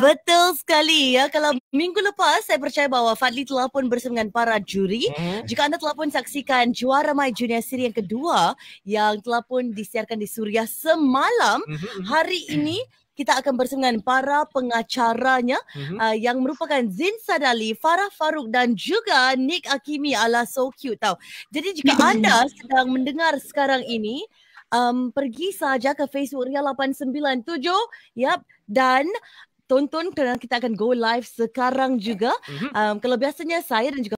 Betul sekali ya. Kalau minggu lepas saya percaya bahawa Fadli telah pun bersama dengan para juri. Hmm. Jika anda telah pun saksikan juara My Junior Siri yang kedua yang telah pun disiarkan di Suria semalam, hmm, hmm, hmm. hari ini kita akan bersama dengan para pengacaranya mm-hmm. uh, yang merupakan Zin Sadali, Farah Faruk dan juga Nick Akimi ala So Cute tau. Jadi jika anda sedang mendengar sekarang ini, um, pergi saja ke Facebook Ria 897 yep, dan tonton kerana kita akan go live sekarang juga. Mm-hmm. Um, kalau biasanya saya dan juga